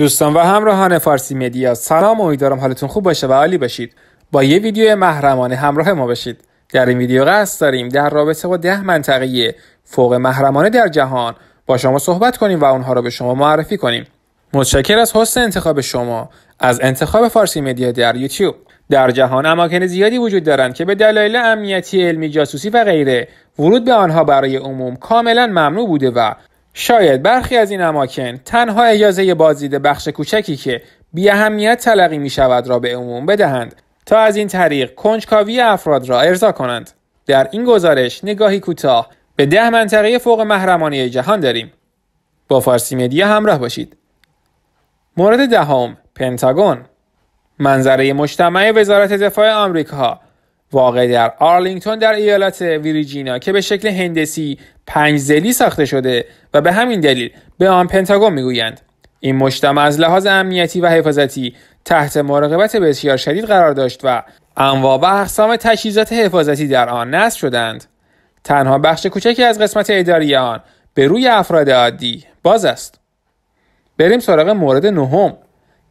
دوستان و همراهان فارسی مدیا سلام و امیدوارم حالتون خوب باشه و عالی باشید با یه ویدیو محرمانه همراه ما باشید در این ویدیو قصد داریم در رابطه با ده منطقه فوق محرمانه در جهان با شما صحبت کنیم و اونها را به شما معرفی کنیم متشکر از حسن انتخاب شما از انتخاب فارسی مدیا در یوتیوب در جهان اماکن زیادی وجود دارند که به دلایل امنیتی علمی جاسوسی و غیره ورود به آنها برای عموم کاملا ممنوع بوده و شاید برخی از این اماکن تنها اجازه بازدید بخش کوچکی که بی اهمیت تلقی می شود را به عموم بدهند تا از این طریق کنجکاوی افراد را ارضا کنند در این گزارش نگاهی کوتاه به ده منطقه فوق محرمانه جهان داریم با فارسی مدیا همراه باشید مورد دهم پنتاگون منظره مجتمع وزارت دفاع آمریکا واقع در آرلینگتون در ایالت ویرجینا که به شکل هندسی زلی ساخته شده و به همین دلیل به آن پنتاگون میگویند این مجتمع از لحاظ امنیتی و حفاظتی تحت مراقبت بسیار شدید قرار داشت و انواع و اقسام تجهیزات حفاظتی در آن نصب شدند تنها بخش کوچکی از قسمت اداری آن به روی افراد عادی باز است بریم سراغ مورد نهم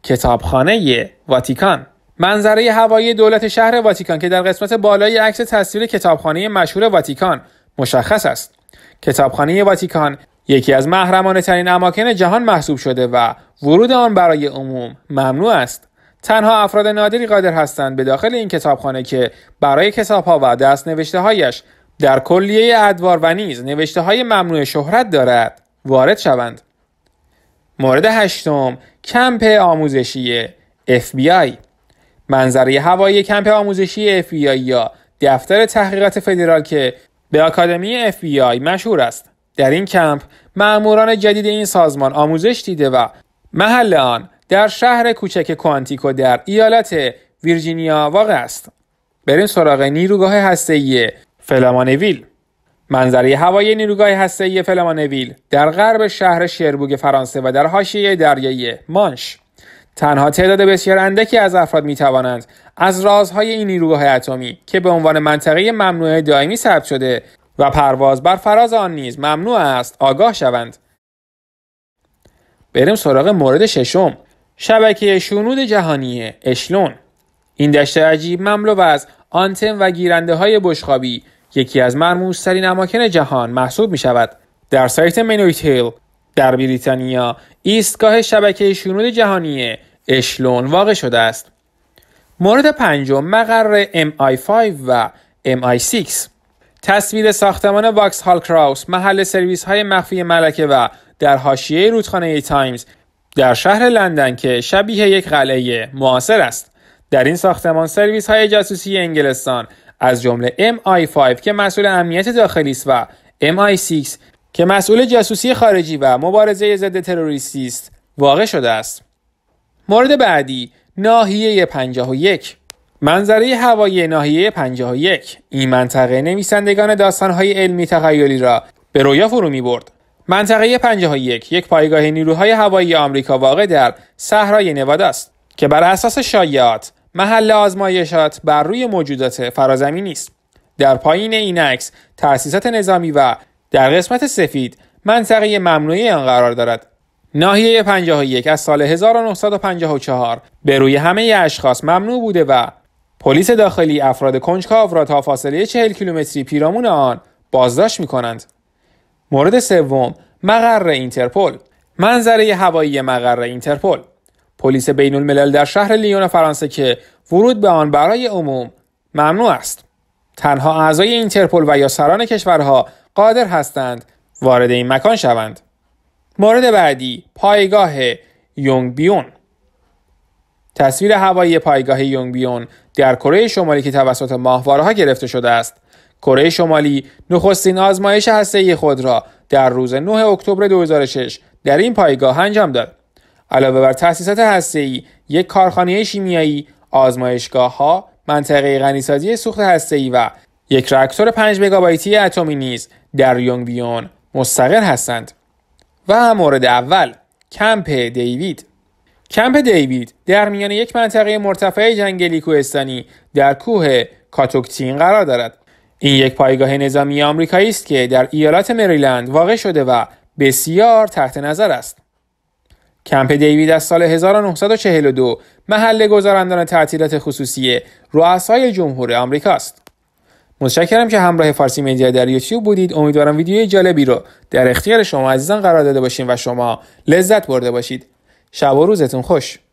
کتابخانه واتیکان منظره هوایی دولت شهر واتیکان که در قسمت بالای عکس تصویر کتابخانه مشهور واتیکان مشخص است. کتابخانه واتیکان یکی از محرمانه ترین اماکن جهان محسوب شده و ورود آن برای عموم ممنوع است. تنها افراد نادری قادر هستند به داخل این کتابخانه که برای کتابها و دست نوشته هایش در کلیه ادوار و نیز نوشته های ممنوع شهرت دارد وارد شوند. مورد هشتم کمپ آموزشی FBI منظره هوایی کمپ آموزشی FBI یا دفتر تحقیقات فدرال که به آکادمی FBI مشهور است. در این کمپ مأموران جدید این سازمان آموزش دیده و محل آن در شهر کوچک کوانتیکو در ایالت ویرجینیا واقع است. بریم سراغ نیروگاه هسته‌ای فلامانویل. منظره هوایی نیروگاه هسته‌ای فلامانویل در غرب شهر شربوگ فرانسه و در حاشیه دریای مانش تنها تعداد بسیار اندکی از افراد می توانند از رازهای این نیروگاه اتمی که به عنوان منطقه ممنوعه دائمی ثبت شده و پرواز بر فراز آن نیز ممنوع است آگاه شوند. بریم سراغ مورد ششم شبکه شونود جهانی اشلون این دشت عجیب مملو از آنتن و گیرنده های بشخابی یکی از مرموزترین اماکن جهان محسوب می شود. در سایت منویتیل تیل در بریتانیا ایستگاه شبکه شونود جهانی اشلون واقع شده است. مورد پنجم مقر MI5 و MI6 تصویر ساختمان واکس هال کراوس محل سرویس های مخفی ملکه و در حاشیه رودخانه تایمز در شهر لندن که شبیه یک قلعه معاصر است در این ساختمان سرویس های جاسوسی انگلستان از جمله MI5 که مسئول امنیت داخلی است و MI6 که مسئول جاسوسی خارجی و مبارزه ضد تروریستی است واقع شده است مورد بعدی ناحیه 51 منظره هوایی ناحیه 51 این منطقه نویسندگان داستانهای علمی تخیلی را به رویا فرو می برد. منطقه 51 یک پایگاه نیروهای هوایی آمریکا واقع در صحرای نوادا است که بر اساس شایعات محل آزمایشات بر روی موجودات فرازمینی است. در پایین این عکس تأسیسات نظامی و در قسمت سفید منطقه ممنوعی آن قرار دارد ناحیه 51 از سال 1954 به روی همه اشخاص ممنوع بوده و پلیس داخلی افراد کنجکاو را تا فاصله 40 کیلومتری پیرامون آن بازداشت می کنند. مورد سوم مقر اینترپل منظره هوایی مقر اینترپل پلیس بین الملل در شهر لیون فرانسه که ورود به آن برای عموم ممنوع است تنها اعضای اینترپل و یا سران کشورها قادر هستند وارد این مکان شوند مورد بعدی پایگاه یونگ بیون تصویر هوایی پایگاه یونگ بیون در کره شمالی که توسط ها گرفته شده است کره شمالی نخستین آزمایش هسته‌ای خود را در روز 9 اکتبر 2006 در این پایگاه انجام داد علاوه بر تأسیسات هسته‌ای یک کارخانه شیمیایی آزمایشگاه ها منطقه غنیسازی سوخت هسته‌ای و یک راکتور 5 مگابایتی اتمی نیز در یونگ بیون مستقر هستند و مورد اول کمپ دیوید کمپ دیوید در میان یک منطقه مرتفع جنگلی کوهستانی در کوه کاتوکتین قرار دارد این یک پایگاه نظامی آمریکایی است که در ایالات مریلند واقع شده و بسیار تحت نظر است کمپ دیوید از سال 1942 محل گذراندن تعطیلات خصوصی رؤسای جمهور آمریکا است. متشکرم که همراه فارسی مدیا در یوتیوب بودید امیدوارم ویدیوی جالبی رو در اختیار شما عزیزان قرار داده باشیم و شما لذت برده باشید شب و روزتون خوش